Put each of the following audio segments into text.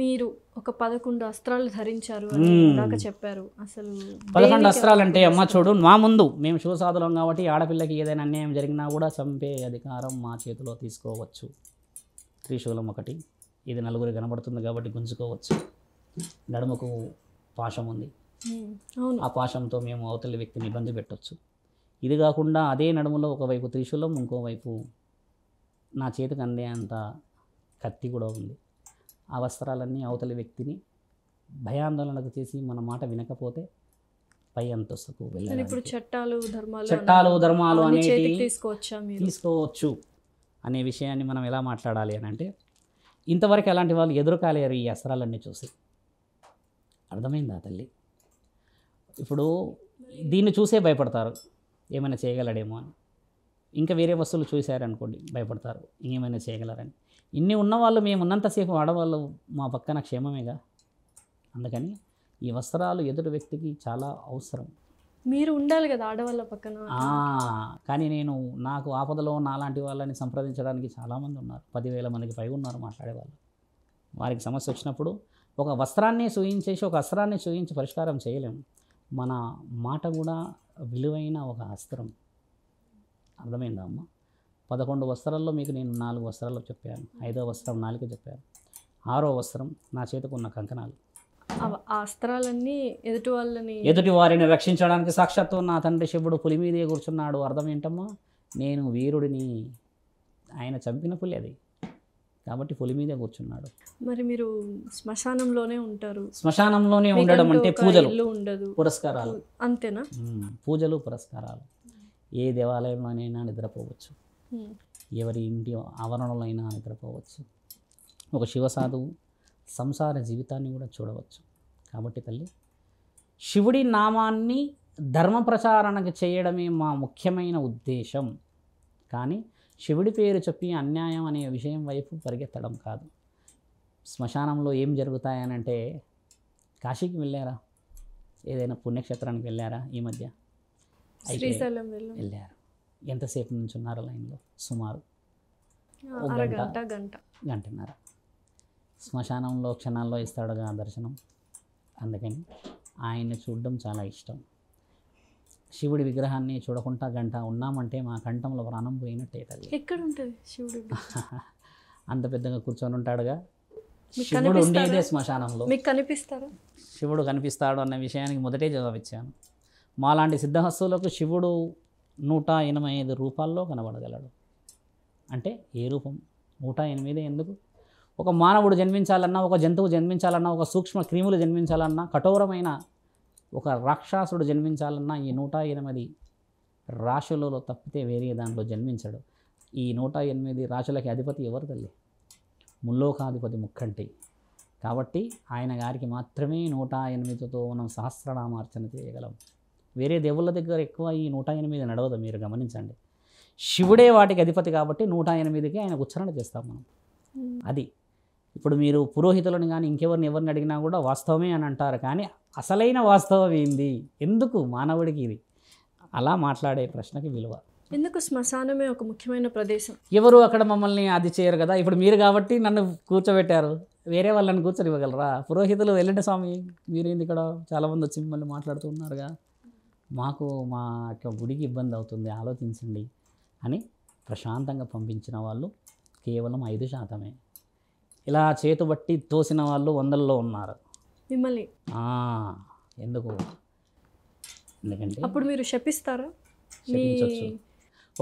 మీరు ఒక పదకొండు అస్త్రాలు ధరించారు చెప్పారు అసలు పదకొండు అస్త్రాలు అంటే అమ్మ చూడు మా ముందు మేము శివసాధులం కాబట్టి ఆడపిల్లకి ఏదైనా అన్యాయం జరిగినా కూడా చంపే అధికారం మా చేతిలో తీసుకోవచ్చు త్రిశూలం ఒకటి ఇది నలుగురు కనబడుతుంది కాబట్టి గుంజుకోవచ్చు నడుముకు పాశం ఉంది ఆ పాశంతో మేము అవతలి వ్యక్తిని ఇబ్బంది పెట్టవచ్చు ఇది కాకుండా అదే నడుములో ఒకవైపు త్రిశూలం ఇంకోవైపు నా చేతికి అందే అంత కత్తి కూడా ఉంది ఆ వస్త్రాలన్నీ అవతలి వ్యక్తిని భయాందోళనకు చేసి మన మాట వినకపోతే పై అంతస్తుకు వెళ్ళాలి ఇప్పుడు చట్టాలు ధర్మాలు చట్టాలు ధర్మాలు అనేవి తీసుకోవచ్చు అనే విషయాన్ని మనం ఎలా మాట్లాడాలి అని అంటే ఇంతవరకు అలాంటి వాళ్ళు ఎదురుకాలేరు ఈ అస్త్రాలన్నీ చూసి అర్థమైందా తల్లి ఇప్పుడు దీన్ని చూసే భయపడతారు ఏమైనా చేయగలడేమో అని ఇంకా వేరే వస్తువులు చూశారనుకోండి భయపడతారు ఇంకేమైనా చేయగలరని ఇన్ని ఉన్నవాళ్ళు మేము ఉన్నంతసేపు ఆడవాళ్ళు మా పక్కన క్షేమమేగా అందుకని ఈ వస్త్రాలు ఎదుటి వ్యక్తికి చాలా అవసరం మీరు ఉండాలి కదా ఆడవాళ్ళ పక్కన కానీ నేను నాకు ఆపదలో నాలాంటి వాళ్ళని సంప్రదించడానికి చాలామంది ఉన్నారు పదివేల మందికి పైగా ఉన్నారు మాట్లాడేవాళ్ళు వారికి సమస్య వచ్చినప్పుడు ఒక వస్త్రాన్ని చూయించేసి ఒక అస్త్రాన్ని చూయించి పరిష్కారం చేయలేము మన మాట కూడా విలువైన ఒక అస్త్రం అర్థమైందా అమ్మా పదకొండు వస్త్రాల్లో మీకు నేను నాలుగు వస్త్రాల్లో చెప్పాను ఐదో వస్త్రం నాలుగే చెప్పాను ఆరో వస్త్రం నా చేతికి ఉన్న కంకణాలు అస్త్రాలన్నీ ఎదుటి వాళ్ళని ఎదుటి వారిని రక్షించడానికి సాక్షాత్తు నా తండ్రి శివుడు పులి మీదే కూర్చున్నాడు అర్థం ఏంటమ్మా నేను వీరుడిని ఆయన చంపిన పులి అది కాబట్టి పులి మీదే కూర్చున్నాడు మరి మీరు శ్మశానంలోనే ఉంటారు శ్మశానంలోనే ఉండడం అంటే పూజలు ఉండదు పురస్కారాలు అంతేనా పూజలు పురస్కారాలు ఏ దేవాలయంలోనైనా నిద్రపోవచ్చు ఎవరి ఇంటి ఆవరణలైనా నిద్రపోవచ్చు ఒక శివ సాధువు సంసార జీవితాన్ని కూడా చూడవచ్చు కాబట్టి తల్లి శివుడి నామాన్ని ధర్మ ప్రచారణకు చేయడమే మా ముఖ్యమైన ఉద్దేశం కానీ శివుడి పేరు చెప్పి అన్యాయం అనే విషయం వైపు పరిగెత్తడం కాదు శ్మశానంలో ఏం జరుగుతాయనంటే కాశీకి వెళ్ళారా ఏదైనా పుణ్యక్షేత్రానికి వెళ్ళారా ఈ మధ్య వెళ్ళారు ఎంతసేపు నుంచి ఉన్నారు లైన్లో సుమారు గంట గంట గంటన్నర శ్మశానంలో క్షణాల్లో ఇస్తాడుగా దర్శనం అందుకని ఆయన్ని చూడడం చాలా ఇష్టం శివుడి విగ్రహాన్ని చూడకుండా గంట ఉన్నామంటే మా కంఠంలో ప్రాణం పోయినట్టే తల్లి ఎక్కడ ఉంటుంది శివుడు అంత పెద్దగా కూర్చొని ఉంటాడుగా శివుడు ఉండేదే శ్మశానంలో మీకు కనిపిస్తారు శివుడు కనిపిస్తాడు అన్న విషయానికి మొదటే జవాబిచ్చాను మాలాంటి సిద్ధహస్తులకు శివుడు నూట ఎనభై ఐదు రూపాల్లో కనబడగలడు అంటే ఏ రూపం నూట ఎనిమిదే ఎందుకు ఒక మానవుడు జన్మించాలన్నా ఒక జంతువు జన్మించాలన్నా ఒక సూక్ష్మ క్రిములు జన్మించాలన్నా కఠోరమైన ఒక రాక్షసుడు జన్మించాలన్నా ఈ నూట ఎనిమిది రాశులలో తప్పితే వేరే దాంట్లో జన్మించడు ఈ నూట ఎనిమిది రాశులకి అధిపతి ఎవరు తల్లి ముల్లోకాధిపతి ముక్కంటి కాబట్టి ఆయన గారికి మాత్రమే నూట ఎనిమిదితో మనం సహస్రనామార్చన చేయగలం వేరే దేవుళ్ళ దగ్గర ఎక్కువ ఈ నూట ఎనిమిది నడవదు మీరు గమనించండి శివుడే వాటికి అధిపతి కాబట్టి నూట ఎనిమిదికి ఆయన ఉచ్చారణ చేస్తాం మనం hmm. అది ఇప్పుడు మీరు పురోహితులను కానీ ఇంకెవరిని ఎవరిని అడిగినా కూడా వాస్తవమే అని అంటారు కానీ అసలైన వాస్తవం ఏంది ఎందుకు మానవుడికి ఇది అలా మాట్లాడే ప్రశ్నకి విలువ ఎందుకు శ్మశానమే ఒక ముఖ్యమైన ప్రదేశం ఎవరు అక్కడ మమ్మల్ని అది చేయరు కదా ఇప్పుడు మీరు కాబట్టి నన్ను కూర్చోబెట్టారు వేరే వాళ్ళని కూర్చొని ఇవ్వగలరా పురోహితులు వెళ్ళండి స్వామి మీరేంది ఇక్కడ చాలామంది వచ్చి మిమ్మల్ని మాట్లాడుతున్నారుగా మాకు మా యొక్క గుడికి ఇబ్బంది అవుతుంది ఆలోచించండి అని ప్రశాంతంగా పంపించిన వాళ్ళు కేవలం ఐదు శాతమే ఇలా చేతుబట్టి తోసిన వాళ్ళు వందల్లో ఉన్నారు మిమ్మల్ని ఎందుకు ఎందుకంటే అప్పుడు మీరు శపిస్తారా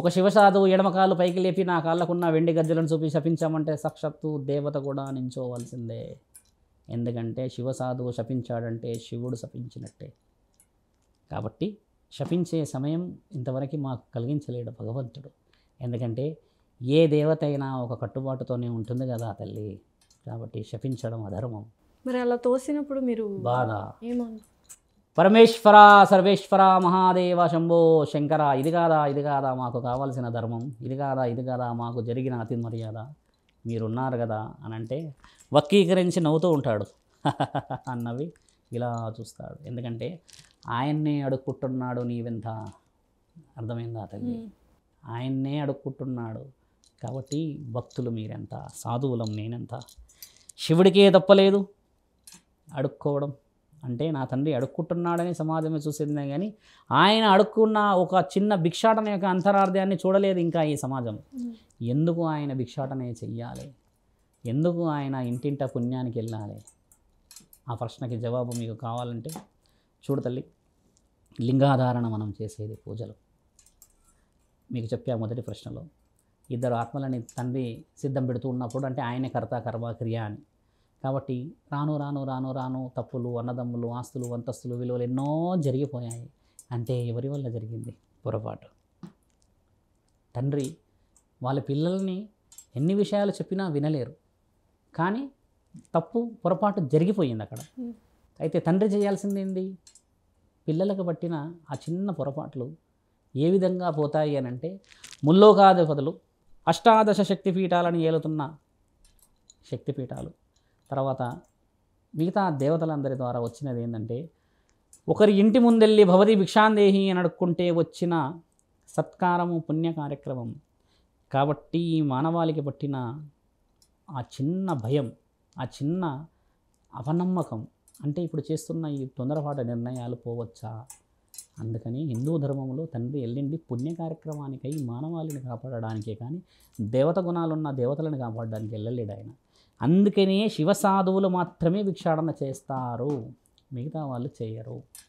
ఒక శివసాధువు ఎడమకాలు పైకి లేపి నా కాళ్ళకున్న వెండి గజ్జలను చూపి శపించామంటే సక్షత్తు దేవత కూడా నించోవలసిందే ఎందుకంటే శివసాధువు శపించాడంటే శివుడు శపించినట్టే కాబట్టి శపించే సమయం ఇంతవరకు మాకు కలిగించలేడు భగవంతుడు ఎందుకంటే ఏ దేవత అయినా ఒక కట్టుబాటుతోనే ఉంటుంది కదా తల్లి కాబట్టి శపించడం అధర్మం మరి అలా తోసినప్పుడు మీరు బాధ పరమేశ్వర సర్వేశ్వర మహాదేవ శంభో శంకర ఇది కాదా ఇది కాదా మాకు కావాల్సిన ధర్మం ఇది కాదా ఇది కాదా మాకు జరిగిన అతి మర్యాద మీరున్నారు కదా అని అంటే వక్రీకరించి నవ్వుతూ ఉంటాడు అన్నవి ఇలా చూస్తాడు ఎందుకంటే ఆయన్నే అడుక్కుంటున్నాడు వింత అర్థమైందా తల్లి ఆయన్నే అడుక్కుంటున్నాడు కాబట్టి భక్తులు మీరెంత సాధువులం నేనెంత శివుడికే తప్పలేదు అడుక్కోవడం అంటే నా తండ్రి అడుక్కుంటున్నాడని సమాజమే చూసిందే కానీ ఆయన అడుక్కున్న ఒక చిన్న భిక్షాటన యొక్క అంతరార్థాన్ని చూడలేదు ఇంకా ఈ సమాజం ఎందుకు ఆయన భిక్షాటనే చెయ్యాలి ఎందుకు ఆయన ఇంటింట పుణ్యానికి వెళ్ళాలి ఆ ప్రశ్నకి జవాబు మీకు కావాలంటే చూడు తల్లి లింగాధారణ మనం చేసేది పూజలు మీకు చెప్పా మొదటి ప్రశ్నలో ఇద్దరు ఆత్మలని తండ్రి సిద్ధం పెడుతూ ఉన్నప్పుడు అంటే ఆయనే కర్త కర్మ క్రియ అని కాబట్టి రాను రాను రాను రాను తప్పులు అన్నదమ్ములు ఆస్తులు అంతస్తులు విలువలు ఎన్నో జరిగిపోయాయి అంటే ఎవరి వల్ల జరిగింది పొరపాటు తండ్రి వాళ్ళ పిల్లల్ని ఎన్ని విషయాలు చెప్పినా వినలేరు కానీ తప్పు పొరపాటు జరిగిపోయింది అక్కడ అయితే తండ్రి ఏంటి పిల్లలకు పట్టిన ఆ చిన్న పొరపాట్లు ఏ విధంగా పోతాయి అని అంటే ముల్లోకాధిపతులు అష్టాదశ శక్తిపీఠాలను ఏలుతున్న శక్తిపీఠాలు తర్వాత మిగతా దేవతలందరి ద్వారా వచ్చినది ఏంటంటే ఒకరి ఇంటి ముందెళ్ళి భవతి భిక్షాందేహి అని అడుక్కుంటే వచ్చిన సత్కారము పుణ్య కార్యక్రమం కాబట్టి ఈ మానవాళికి పట్టిన ఆ చిన్న భయం ఆ చిన్న అవనమ్మకం అంటే ఇప్పుడు చేస్తున్న ఈ తొందరపాటు నిర్ణయాలు పోవచ్చా అందుకని హిందూ ధర్మంలో తండ్రి వెళ్ళింది పుణ్య కార్యక్రమానికై మానవాళిని కాపాడడానికే కానీ దేవత గుణాలున్న దేవతలను కాపాడడానికి వెళ్ళలేడు ఆయన అందుకనే శివ సాధువులు మాత్రమే భిక్షాడన చేస్తారు మిగతా వాళ్ళు చేయరు